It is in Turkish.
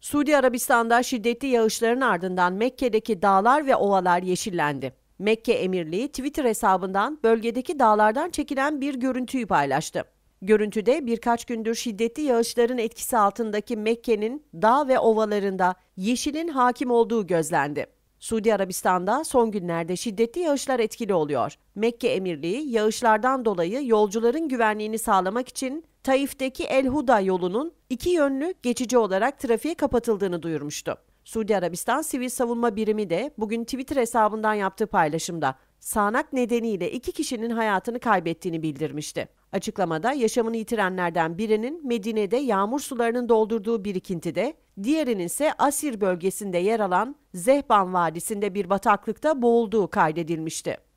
Suudi Arabistan'da şiddetli yağışların ardından Mekke'deki dağlar ve ovalar yeşillendi. Mekke Emirliği Twitter hesabından bölgedeki dağlardan çekilen bir görüntüyü paylaştı. Görüntüde birkaç gündür şiddetli yağışların etkisi altındaki Mekke'nin dağ ve ovalarında yeşilin hakim olduğu gözlendi. Suudi Arabistan'da son günlerde şiddetli yağışlar etkili oluyor. Mekke Emirliği yağışlardan dolayı yolcuların güvenliğini sağlamak için Taif'teki El Huda yolunun iki yönlü geçici olarak trafiğe kapatıldığını duyurmuştu. Suudi Arabistan Sivil Savunma Birimi de bugün Twitter hesabından yaptığı paylaşımda sağanak nedeniyle iki kişinin hayatını kaybettiğini bildirmişti. Açıklamada yaşamını yitirenlerden birinin Medine'de yağmur sularının doldurduğu birikintide, diğerinin ise Asir bölgesinde yer alan Zehban Vadisi'nde bir bataklıkta boğulduğu kaydedilmişti.